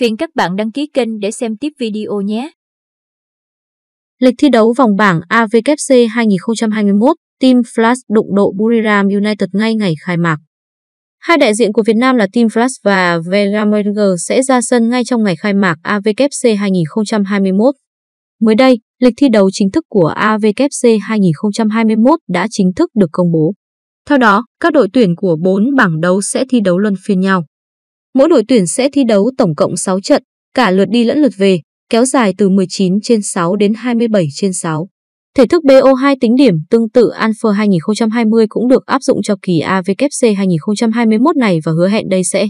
Phiền các bạn đăng ký kênh để xem tiếp video nhé. Lịch thi đấu vòng bảng AVFC 2021, Team Flash đụng độ Buriram United ngay ngày khai mạc. Hai đại diện của Việt Nam là Team Flash và Vegamerger sẽ ra sân ngay trong ngày khai mạc AVFC 2021. Mới đây, lịch thi đấu chính thức của AVFC 2021 đã chính thức được công bố. Theo đó, các đội tuyển của 4 bảng đấu sẽ thi đấu luân phiên nhau. Mỗi đội tuyển sẽ thi đấu tổng cộng 6 trận, cả lượt đi lẫn lượt về, kéo dài từ 19 trên 6 đến 27 trên 6. Thể thức BO2 tính điểm tương tự Alpha 2020 cũng được áp dụng cho kỳ AWC 2021 này và hứa hẹn đây sẽ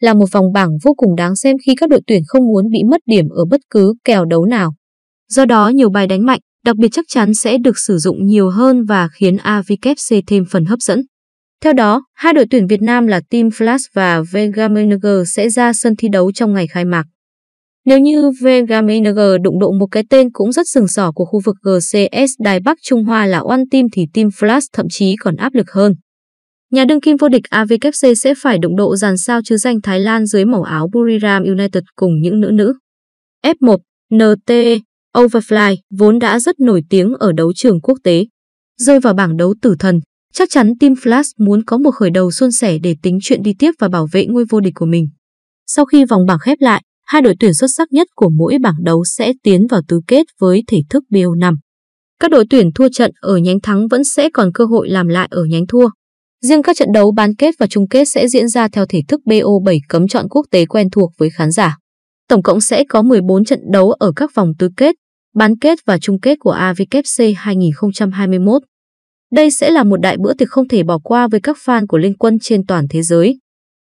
là một vòng bảng vô cùng đáng xem khi các đội tuyển không muốn bị mất điểm ở bất cứ kèo đấu nào. Do đó nhiều bài đánh mạnh, đặc biệt chắc chắn sẽ được sử dụng nhiều hơn và khiến AWC thêm phần hấp dẫn. Theo đó, hai đội tuyển Việt Nam là Team Flash và Vegameniger sẽ ra sân thi đấu trong ngày khai mạc. Nếu như Vegameniger đụng độ một cái tên cũng rất sừng sỏ của khu vực GCS Đài Bắc Trung Hoa là One Team thì Team Flash thậm chí còn áp lực hơn. Nhà đương kim vô địch AVKC sẽ phải đụng độ dàn sao chứ danh Thái Lan dưới màu áo Buriram United cùng những nữ nữ. F1, NT, Overfly vốn đã rất nổi tiếng ở đấu trường quốc tế. Rơi vào bảng đấu tử thần, Chắc chắn team Flash muốn có một khởi đầu suôn sẻ để tính chuyện đi tiếp và bảo vệ ngôi vô địch của mình. Sau khi vòng bảng khép lại, hai đội tuyển xuất sắc nhất của mỗi bảng đấu sẽ tiến vào tứ kết với thể thức BO 5. Các đội tuyển thua trận ở nhánh thắng vẫn sẽ còn cơ hội làm lại ở nhánh thua. Riêng các trận đấu bán kết và chung kết sẽ diễn ra theo thể thức BO7 cấm chọn quốc tế quen thuộc với khán giả. Tổng cộng sẽ có 14 trận đấu ở các vòng tứ kết, bán kết và chung kết của AVKC 2021. Đây sẽ là một đại bữa tiệc không thể bỏ qua với các fan của Linh Quân trên toàn thế giới.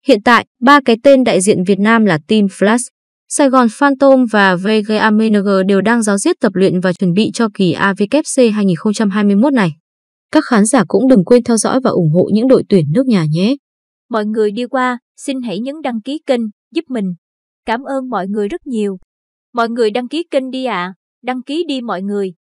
Hiện tại, ba cái tên đại diện Việt Nam là Team Flash, Sài Gòn Phantom và VG Amenager đều đang giáo diết tập luyện và chuẩn bị cho kỳ AVFC 2021 này. Các khán giả cũng đừng quên theo dõi và ủng hộ những đội tuyển nước nhà nhé. Mọi người đi qua, xin hãy nhấn đăng ký kênh, giúp mình. Cảm ơn mọi người rất nhiều. Mọi người đăng ký kênh đi ạ, à. đăng ký đi mọi người.